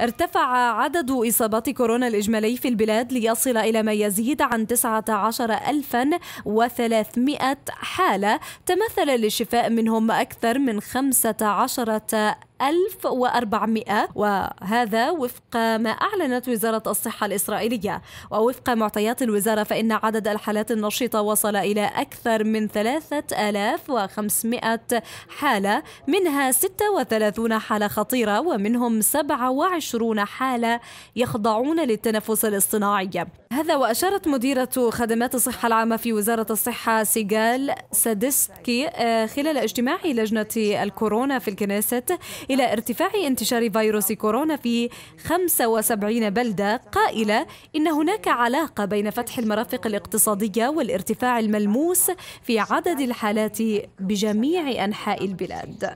ارتفع عدد إصابات كورونا الإجمالي في البلاد ليصل إلى ما يزيد عن 19300 حالة تمثل للشفاء منهم أكثر من 15 1400 وهذا وفق ما أعلنت وزارة الصحة الإسرائيلية ووفق معطيات الوزارة فإن عدد الحالات النشطة وصل إلى أكثر من 3500 حالة منها 36 حالة خطيرة ومنهم 27 حالة يخضعون للتنفس الاصطناعي هذا وأشارت مديرة خدمات الصحة العامة في وزارة الصحة سيغال سادسكي آه، خلال اجتماع لجنة الكورونا في الكنيست إلى ارتفاع انتشار فيروس كورونا في 75 بلدة قائلة إن هناك علاقة بين فتح المرافق الاقتصادية والارتفاع الملموس في عدد الحالات بجميع أنحاء البلاد